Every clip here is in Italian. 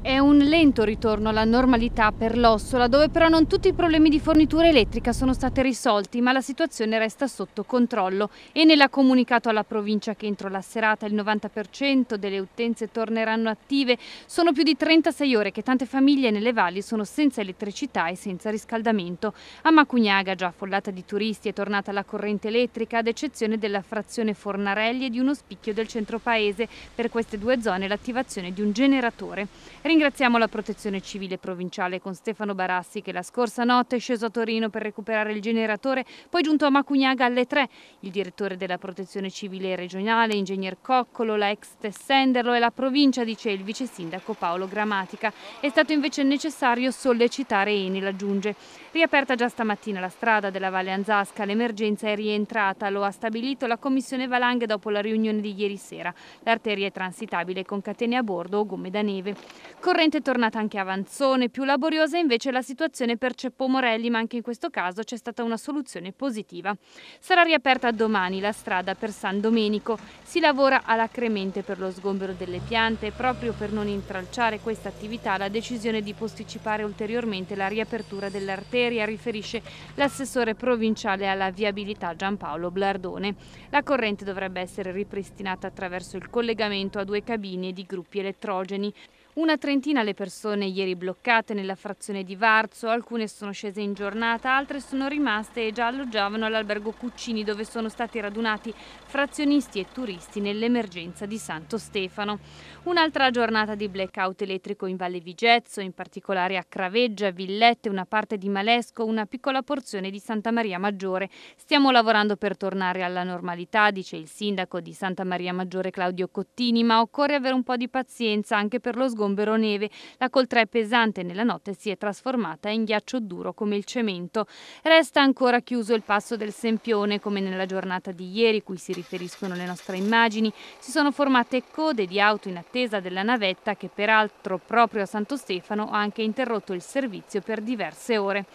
È un lento ritorno alla normalità per l'Ossola, dove però non tutti i problemi di fornitura elettrica sono stati risolti, ma la situazione resta sotto controllo. Enel ha comunicato alla provincia che entro la serata il 90% delle utenze torneranno attive. Sono più di 36 ore che tante famiglie nelle valli sono senza elettricità e senza riscaldamento. A Macugnaga, già affollata di turisti, è tornata la corrente elettrica, ad eccezione della frazione Fornarelli e di uno spicchio del centro paese. Per queste due zone l'attivazione di un generatore. Ringraziamo la Protezione Civile Provinciale con Stefano Barassi che la scorsa notte è sceso a Torino per recuperare il generatore, poi giunto a Macugnaga alle 3. Il direttore della Protezione Civile Regionale, Ingegner Coccolo, la ex Tessenderlo e la provincia, dice il vice sindaco Paolo Grammatica. È stato invece necessario sollecitare Eni, aggiunge. Riaperta già stamattina la strada della Valle Anzasca, l'emergenza è rientrata, lo ha stabilito la Commissione Valanghe dopo la riunione di ieri sera. L'arteria è transitabile con catene a bordo o gomme da neve. Corrente è tornata anche Avanzone, più laboriosa invece la situazione per Ceppo Morelli, ma anche in questo caso c'è stata una soluzione positiva. Sarà riaperta domani la strada per San Domenico. Si lavora alacremente per lo sgombero delle piante, proprio per non intralciare questa attività la decisione di posticipare ulteriormente la riapertura dell'arteria, riferisce l'assessore provinciale alla viabilità Giampaolo Blardone. La corrente dovrebbe essere ripristinata attraverso il collegamento a due cabine di gruppi elettrogeni. Una trentina le persone ieri bloccate nella frazione di Varzo, alcune sono scese in giornata, altre sono rimaste e già alloggiavano all'albergo Cuccini dove sono stati radunati frazionisti e turisti nell'emergenza di Santo Stefano. Un'altra giornata di blackout elettrico in Valle Vigezzo, in particolare a Craveggia, Villette, una parte di Malesco, una piccola porzione di Santa Maria Maggiore. Stiamo lavorando per tornare alla normalità, dice il sindaco di Santa Maria Maggiore Claudio Cottini, ma occorre avere un po' di pazienza anche per lo sgombro sgombero neve. La coltre pesante nella notte si è trasformata in ghiaccio duro come il cemento. Resta ancora chiuso il passo del Sempione, come nella giornata di ieri, cui si riferiscono le nostre immagini. Si sono formate code di auto in attesa della navetta che peraltro proprio a Santo Stefano ha anche interrotto il servizio per diverse ore.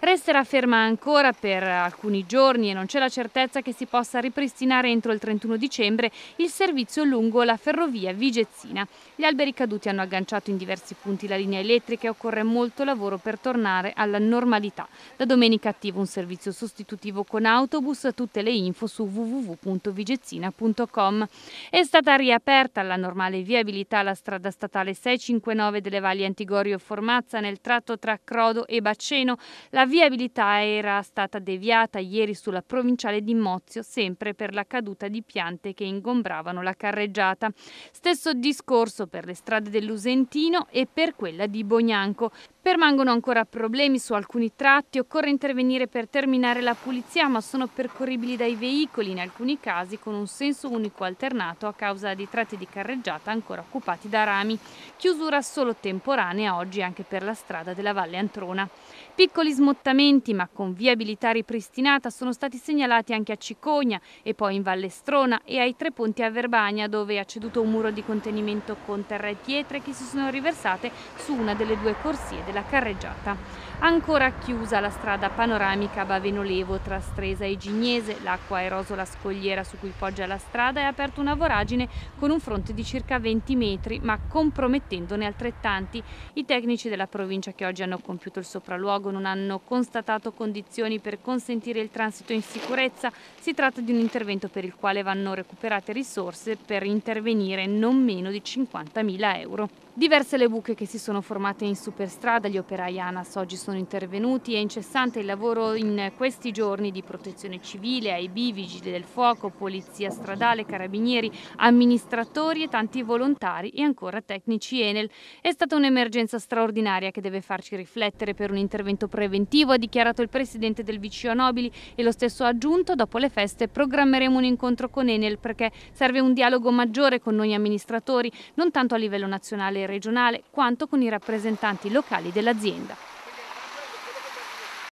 Resterà ferma ancora per alcuni giorni e non c'è la certezza che si possa ripristinare entro il 31 dicembre il servizio lungo la ferrovia Vigezzina. Gli alberi caduti hanno aggravato agganciato in diversi punti la linea elettrica e occorre molto lavoro per tornare alla normalità. Da domenica attivo un servizio sostitutivo con autobus, tutte le info su www.vigezzina.com. È stata riaperta alla normale viabilità la strada statale 659 delle valli Antigorio Formazza nel tratto tra Crodo e Baceno. La viabilità era stata deviata ieri sulla provinciale di Mozio, sempre per la caduta di piante che ingombravano la carreggiata. Stesso discorso per le strade dell'Usato Cosentino e per quella di Bognanco. Permangono ancora problemi su alcuni tratti, occorre intervenire per terminare la pulizia, ma sono percorribili dai veicoli, in alcuni casi con un senso unico alternato a causa di tratti di carreggiata ancora occupati da rami. Chiusura solo temporanea oggi anche per la strada della Valle Antrona. Piccoli smottamenti, ma con viabilità ripristinata, sono stati segnalati anche a Cicogna e poi in Valle Strona e ai tre ponti a Verbania, dove ha ceduto un muro di contenimento con terra e pietre che si sono riversate su una delle due corsie della carreggiata. Ancora chiusa la strada panoramica Baveno-Levo tra Stresa e Gignese, l'acqua eroso la scogliera su cui poggia la strada e ha aperto una voragine con un fronte di circa 20 metri, ma compromettendone altrettanti. I tecnici della provincia che oggi hanno compiuto il sopralluogo non hanno constatato condizioni per consentire il transito in sicurezza. Si tratta di un intervento per il quale vanno recuperate risorse per intervenire non meno di 50.000 euro. Diverse le buche che si sono formate in superstrada, gli operai ANAS oggi sono intervenuti, è incessante il lavoro in questi giorni di protezione civile, AIB, vigili del fuoco, polizia stradale, carabinieri, amministratori e tanti volontari e ancora tecnici Enel. È stata un'emergenza straordinaria che deve farci riflettere per un intervento preventivo, ha dichiarato il presidente del VCO Nobili e lo stesso ha aggiunto dopo le feste programmeremo un incontro con Enel perché serve un dialogo maggiore con noi amministratori, non tanto a livello nazionale regionale quanto con i rappresentanti locali dell'azienda.